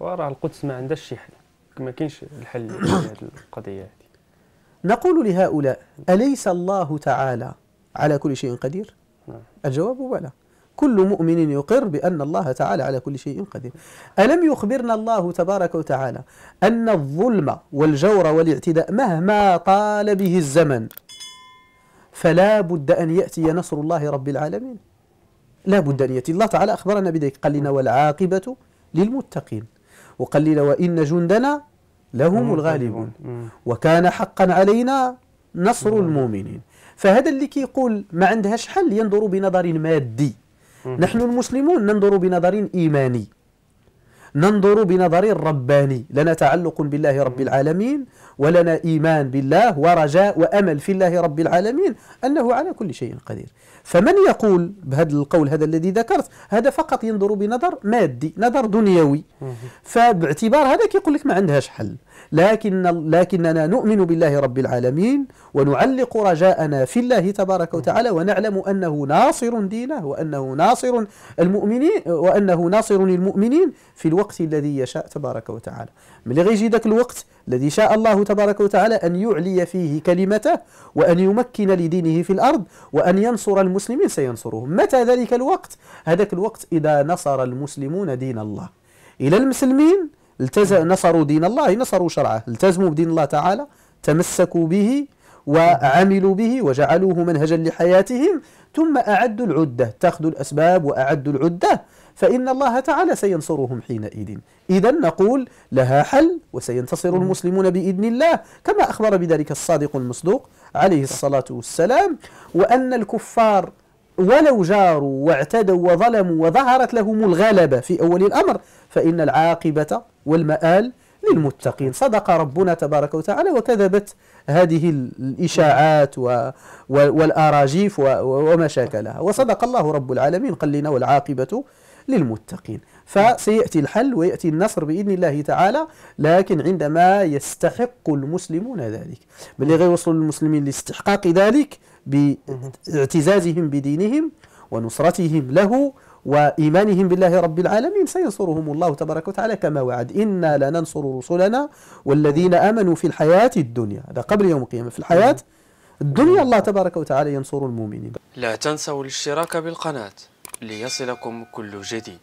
وراه القدس ما عندهاش شي حل ما كاينش الحل لهذه القضيه هذه نقول لهؤلاء أليس الله تعالى على كل شيء قدير؟ نعم. الجواب بلى كل مؤمن يقر بأن الله تعالى على كل شيء قدير الجواب بلي كل مومن يقر بان الله تعالي علي كل شيء قدير الم يخبرنا الله تبارك وتعالى أن الظلم والجور والاعتداء مهما طال به الزمن فلا بد أن يأتي نصر الله رب العالمين لا بد أن يأتي الله تعالى أخبرنا بذلك قال لنا والعاقبة للمتقين وقليلا وإن جندنا لهم الغالبون وكان حقا علينا نصر المؤمنين فهذا اللي كيقول ما عندهاش حل ينظر بنظر مادي نحن المسلمون ننظر بنظر إيماني ننظر بنظر رباني لنا تعلق بالله رب العالمين ولنا إيمان بالله ورجاء وأمل في الله رب العالمين أنه على كل شيء قدير فمن يقول بهذا القول هذا الذي ذكرت هذا فقط ينظر بنظر مادي نظر دنيوي فباعتبار هذا كيقول لك ما عندهاش حل لكن لكننا نؤمن بالله رب العالمين ونعلق رجاءنا في الله تبارك وتعالى ونعلم أنه ناصر دينه وأنه ناصر المؤمنين وأنه ناصر المؤمنين في الوقت الذي يشاء تبارك وتعالى ملي غيجي ذاك الوقت الذي شاء الله تبارك وتعالى أن يعلي فيه كلمته وأن يمكن لدينه في الأرض وأن ينصر المسلمين سينصرهم متى ذلك الوقت؟ هذاك الوقت إذا نصر المسلمون دين الله إلى المسلمين التزم نصروا دين الله نصروا شرعه التزموا بدين الله تعالى تمسكوا به وعملوا به وجعلوه منهجا لحياتهم ثم أعدوا العدة اتخذوا الأسباب وأعدوا العدة فإن الله تعالى سينصرهم حينئذ إذا نقول لها حل وسينتصر المسلمون بإذن الله كما أخبر بذلك الصادق المصدوق عليه الصلاة والسلام وأن الكفار ولو جاروا واعتدوا وظلموا وظهرت لهم الغلبة في أول الأمر فإن العاقبة والمآل للمتقين صدق ربنا تبارك وتعالى وكذبت هذه الإشاعات و والأراجيف وما شاكلها وصدق الله رب العالمين قال لنا والعاقبة للمتقين فسيأتي الحل ويأتي النصر بإذن الله تعالى لكن عندما يستحق المسلمون ذلك بل غير وصل المسلمين لاستحقاق ذلك باعتزازهم بدينهم ونصرتهم له وإيمانهم بالله رب العالمين سينصرهم الله تبارك وتعالى كما وعد إنا لننصر رسلنا والذين آمنوا في الحياة الدنيا هذا قبل يوم القيامة في الحياة الدنيا الله تبارك وتعالى ينصر المؤمنين لا تنسوا الاشتراك بالقناة ليصلكم كل جديد